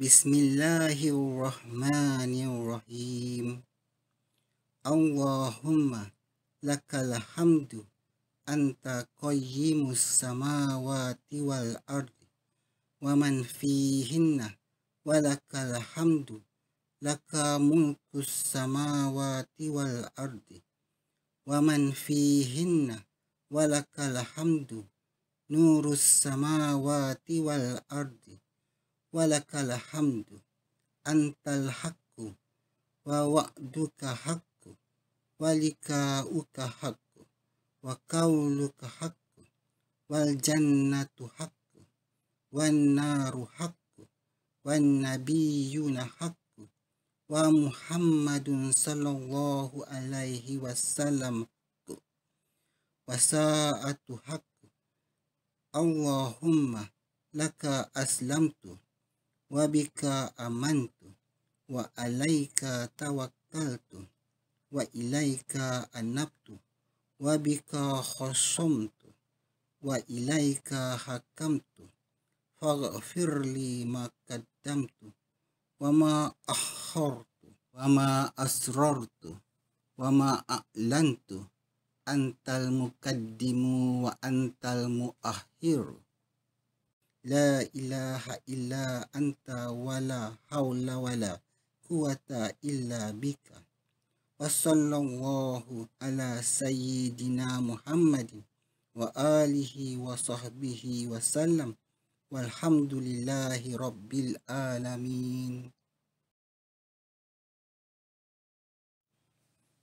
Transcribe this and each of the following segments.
بسم الله الرحمن الرحيم اللهم لك الحمد أنت قيم السماوات والأرض ومن فيهن ولك الحمد لك ملك السماوات والأرض ومن فيهن ولك الحمد نور السماوات والأرض walakal hamdu antal haqqu wa wa'duka haqqu walika uka haqqu wa qawluka haqqu wal jannatu haqqu wan naru haqqu wan nabiyyuna haqqu wa muhammadun sallallahu alaihi wasallam wa sa'atu haqqu allahumma laka aslamtu wabika amantu wa alaika tawakkaltu wa ilaika anabtu wabika khosomtu wa ilaika hakamtu faghfir li ma qaddamtu wa ma akhartu wa ma asrartu wa ma a'lantu antal muqaddimu wa antal muakhiru La ilaha illa anta wala hawla wala quwata illa bika. Wa sallallahu ala sayyidina Muhammadin wa alihi wa sahbihi wa sallam. Walhamdulillahi rabbil alamin.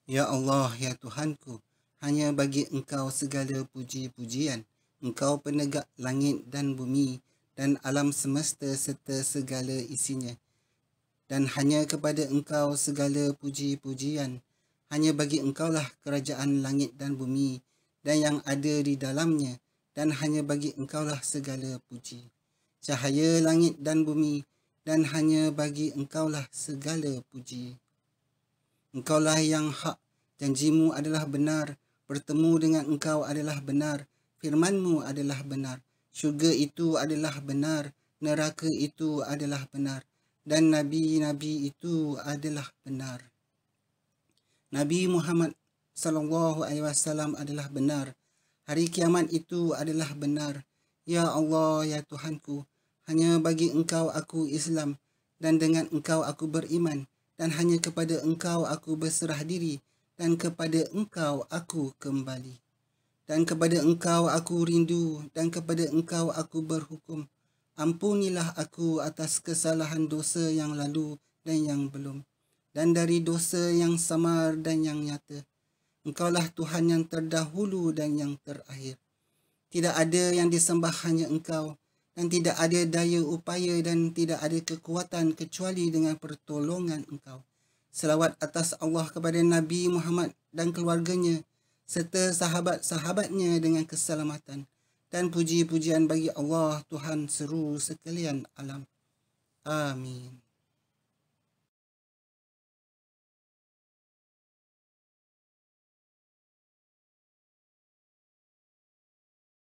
Ya Allah, Ya Tuhanku, hanya bagi engkau segala puji-pujian. Engkau penegak langit dan bumi dan alam semesta serta segala isinya. Dan hanya kepada engkau segala puji-pujian. Hanya bagi engkaulah kerajaan langit dan bumi dan yang ada di dalamnya dan hanya bagi engkaulah segala puji. Cahaya langit dan bumi dan hanya bagi engkaulah segala puji. Engkaulah yang hak, janjimu adalah benar, bertemu dengan engkau adalah benar, firmanmu adalah benar. Syurga itu adalah benar. Neraka itu adalah benar. Dan Nabi-Nabi itu adalah benar. Nabi Muhammad sallallahu alaihi wasallam adalah benar. Hari kiamat itu adalah benar. Ya Allah, ya Tuhanku, hanya bagi Engkau aku Islam dan dengan Engkau aku beriman dan hanya kepada Engkau aku berserah diri dan kepada Engkau aku kembali dan kepada engkau aku rindu dan kepada engkau aku berhukum. Ampunilah aku atas kesalahan dosa yang lalu dan yang belum dan dari dosa yang samar dan yang nyata. Engkaulah Tuhan yang terdahulu dan yang terakhir. Tidak ada yang disembah hanya engkau dan tidak ada daya upaya dan tidak ada kekuatan kecuali dengan pertolongan engkau. Selawat atas Allah kepada Nabi Muhammad dan keluarganya serta sahabat-sahabatnya dengan keselamatan dan puji-pujian bagi Allah Tuhan seru sekalian alam. Amin.